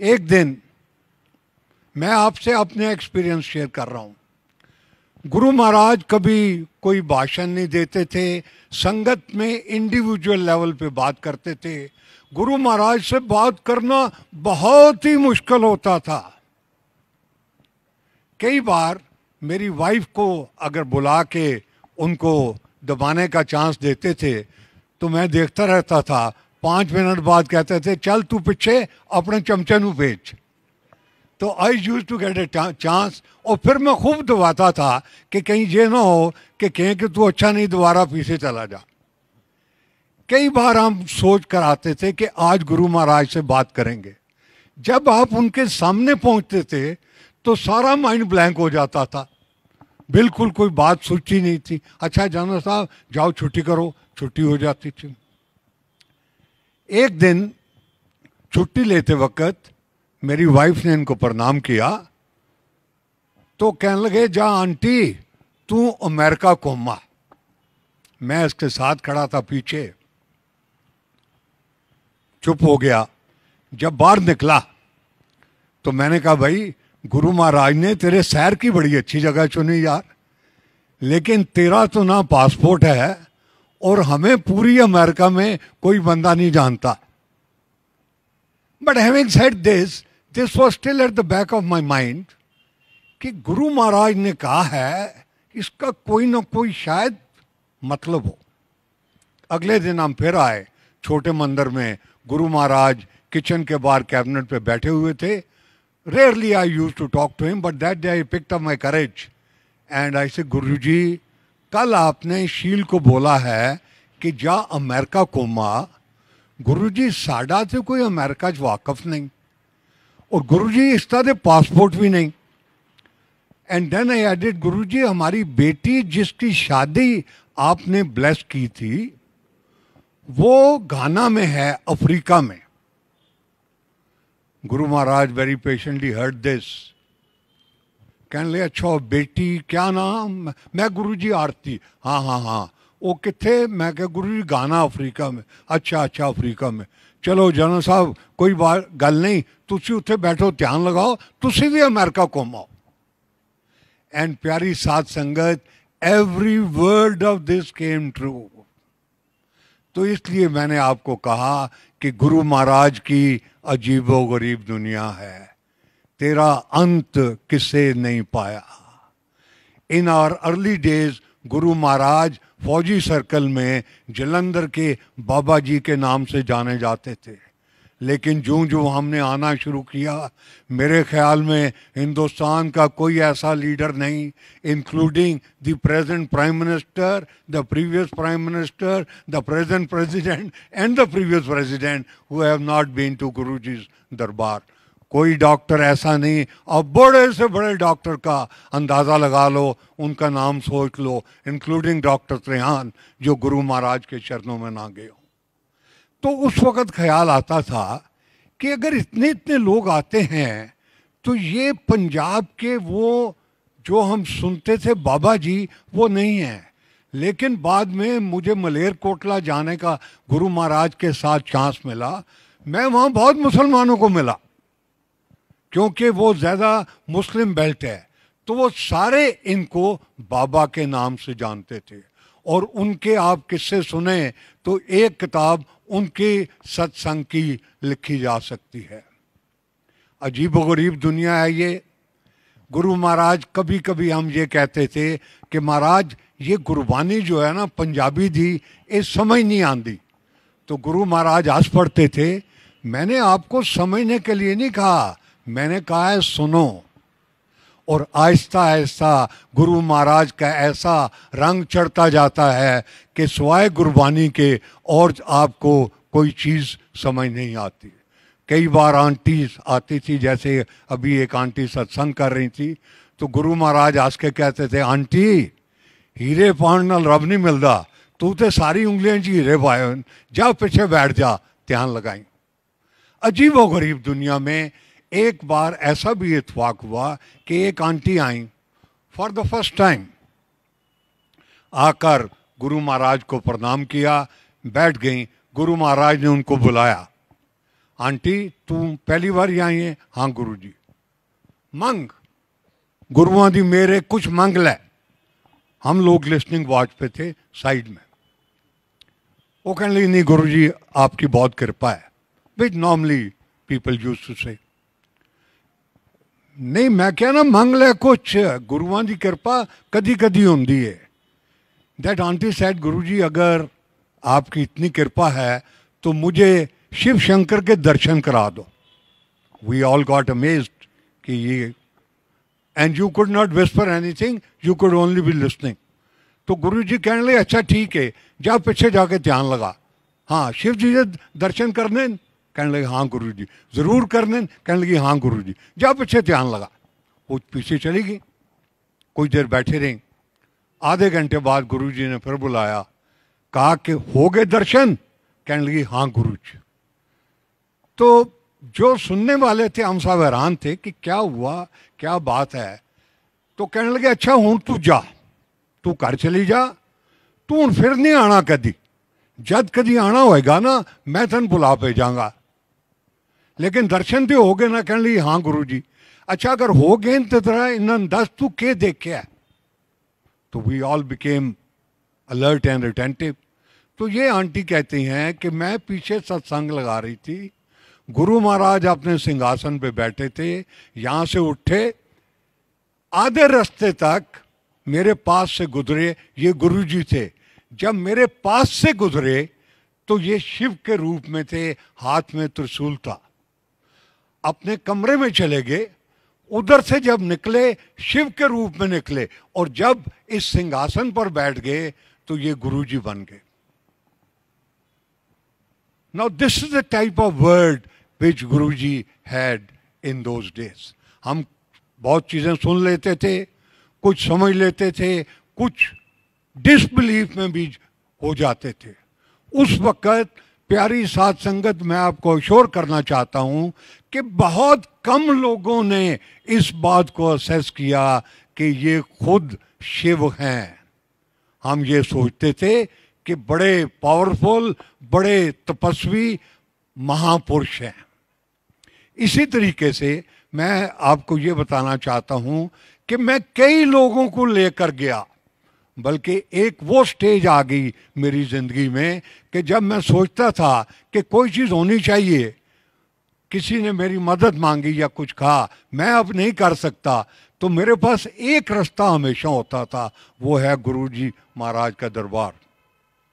एक दिन मैं आपसे अपने एक्सपीरियंस शेयर कर रहा हूँ गुरु महाराज कभी कोई भाषण नहीं देते थे संगत में इंडिविजुअल लेवल पे बात करते थे गुरु महाराज से बात करना बहुत ही मुश्किल होता था कई बार मेरी वाइफ को अगर बुला के उनको दबाने का चांस देते थे तो मैं देखता रहता था पाँच मिनट बाद कहते थे चल तू पीछे अपने चमचे नु बेच तो I use to get a chance और फिर मैं खूब दबाता था कि कहीं ये ना हो कि कहें कि तू अच्छा नहीं दोबारा पीछे चला जा कई बार हम सोच कर आते थे कि आज गुरु महाराज से बात करेंगे जब आप उनके सामने पहुंचते थे तो सारा माइंड ब्लैंक हो जाता था बिल्कुल कोई बात सोची नहीं थी अच्छा जाना साहब जाओ छुट्टी करो छुट्टी हो जाती थी एक दिन छुट्टी लेते वक्त मेरी वाइफ ने इनको प्रणाम किया तो कहने लगे जा आंटी तू अमेरिका मा मैं इसके साथ खड़ा था पीछे चुप हो गया जब बाहर निकला तो मैंने कहा भाई गुरु महाराज ने तेरे शहर की बड़ी अच्छी जगह चुनी यार लेकिन तेरा तो ना पासपोर्ट है और हमें पूरी अमेरिका में कोई बंदा नहीं जानता but having said this this was still at the back of my mind कि गुरु महाराज ने कहा है इसका कोई ना कोई शायद मतलब हो अगले दिन हम फिर आए छोटे मंदिर में गुरु महाराज किचन के बाहर कैबिनेट पे बैठे हुए थे rarely I use to talk to him but that day I pick my courage and I say Guru जी कल आपने शील को बोला है कि जा अमेरिका को माँ गुरु जी साडा तो कोई अमेरिका च वाकफ नहीं और गुरु जी इसका दे पासपोर्ट भी नहीं एंड देन आई एडिट गुरु जी हमारी बेटी जिसकी शादी आपने ब्लेस की थी वो घाना में है अफ्रीका में Guru Maharaj very patiently heard this कह लिया अच्छा बेटी क्या नाम मैं गुरु जी आरती हाँ हाँ हाँ वो कितने मैं क्या गुरु जी गाना अफ्रीका में अच्छा अच्छा अफ्रीका में चलो जनरल साहब कोई बात गल नहीं तुम उत्थे बैठो ध्यान लगाओ तुम भी अमेरिका आओ एंड प्यारी सात संगत every word of this came true तो इसलिए मैंने आपको कहा कि गुरु महाराज की अजीबो गरीब दुनिया है तेरा अंत किसे नहीं पाया इन आर अर्ली डेज गुरु महाराज फौजी सर्कल में जलंधर के बाबा जी के नाम से जाने जाते थे लेकिन जो जो हमने आना शुरू किया मेरे ख्याल में हिंदुस्तान का कोई ऐसा लीडर नहीं including the present prime minister the previous prime minister the present president and the previous president who have not been to Guruji's दरबार कोई डॉक्टर ऐसा नहीं अब बड़े से बड़े डॉक्टर का अंदाज़ा लगा लो उनका नाम सोच लो इंक्लूडिंग डॉक्टर त्रेहान जो गुरु महाराज के चरणों में ना गए तो उस वक़्त ख्याल आता था कि अगर इतने इतने लोग आते हैं तो ये पंजाब के वो जो हम सुनते थे बाबा जी वो नहीं हैं लेकिन बाद में मुझे मलेरकोटला जाने का गुरु महाराज के साथ चांस मिला मैं वहाँ बहुत मुसलमानों को मिला क्योंकि वो ज़्यादा मुस्लिम बेल्ट है तो वो सारे इनको बाबा के नाम से जानते थे और उनके आप किस्से सुने तो एक किताब उनके सत्संग की लिखी जा सकती है अजीब गरीब दुनिया है ये गुरु महाराज कभी कभी हम ये कहते थे कि महाराज ये गुरबानी जो है ना पंजाबी थी ये समझ नहीं आती तो गुरु महाराज आस पढ़ते थे मैंने आपको समझने के लिए नहीं कहा मैंने कहा है सुनो और आहिस्ता आहिस्ता गुरु महाराज का ऐसा रंग चढ़ता जाता है कि स्वाय गुरबानी के और आपको कोई चीज़ समझ नहीं आती कई बार आंटी आती थी जैसे अभी एक आंटी सत्संग कर रही थी तो गुरु महाराज आज के कहते थे आंटी हीरे पान न रब नहीं मिलता तू तो सारी उंगलियां जी हीरे पाए जा पीछे बैठ जा ध्यान लगाई अजीब गरीब दुनिया में एक बार ऐसा भी इतफाक हुआ कि एक आंटी आई फॉर द फर्स्ट टाइम आकर गुरु महाराज को प्रणाम किया बैठ गई गुरु महाराज ने उनको बुलाया आंटी तू पहली बार ही आई है हाँ गुरु जी मंग गुरुआ दी मेरे कुछ मंग लै हम लोग लिस्निंग वॉच पे थे साइड में वो कहने लगी नहीं गुरु जी आपकी बहुत कृपा है which normally people use to say नहीं मैं क्या ना मंग लै कुछ गुरुआ की कृपा कदी कदी होंगी है दैट आंटी सैड गुरु जी अगर आपकी इतनी कृपा है तो मुझे शिव शंकर के दर्शन करा दो वी ऑल गॉट अमेज कि ये and you could not whisper एनी थिंग you could only be listening तो गुरु जी कहने लगे अच्छा ठीक है जा पीछे जाके ध्यान लगा हाँ शिव जी के दर्शन करने कहने लगे हाँ गुरु जी ज़रूर कर लें कहने लगी हाँ गुरु जी जा पीछे ध्यान लगा वो पीछे चली गई कुछ देर बैठे रहे आधे घंटे बाद गुरु जी ने फिर बुलाया कहा कि हो गए दर्शन कहने लगी हाँ गुरु जी तो जो सुनने वाले थे हम सब हैरान थे कि क्या हुआ क्या बात है तो कहने लगे अच्छा हूँ तू जा तू घर चली जा तू हूँ फिर नहीं आना कभी जब कभी आना होएगा ना मैं तेन बुला पे जाऊंगा लेकिन दर्शन तो हो गए ना कह ली हाँ गुरु जी अच्छा अगर हो गए तो तरह इन्होंने दस तू के देखे तो we all became alert and attentive तो ये आंटी कहती हैं कि मैं पीछे सत्संग लगा रही थी गुरु महाराज अपने सिंहासन पे बैठे थे यहाँ से उठे आधे रास्ते तक मेरे पास से गुजरे ये गुरु जी थे जब मेरे पास से गुजरे तो ये शिव के रूप में थे हाथ में त्रिशूल था अपने कमरे में चले गए उधर से जब निकले शिव के रूप में निकले और जब इस सिंहासन पर बैठ गए तो ये गुरुजी बन गए now this is the type of word which Guruji had in those days हम बहुत चीज़ें सुन लेते थे कुछ समझ लेते थे कुछ डिसबिलीफ में भी हो जाते थे उस वक़्त प्यारी सात संगत मैं आपको शोर करना चाहता हूं कि बहुत कम लोगों ने इस बात को असेस किया कि ये खुद शिव हैं हम ये सोचते थे कि बड़े पावरफुल बड़े तपस्वी महापुरुष हैं इसी तरीके से मैं आपको ये बताना चाहता हूं कि मैं कई लोगों को लेकर गया बल्कि एक वो स्टेज आ गई मेरी ज़िंदगी में कि जब मैं सोचता था कि कोई चीज़ होनी चाहिए किसी ने मेरी मदद मांगी या कुछ कहा मैं अब नहीं कर सकता तो मेरे पास एक रास्ता हमेशा होता था वो है गुरुजी महाराज का दरबार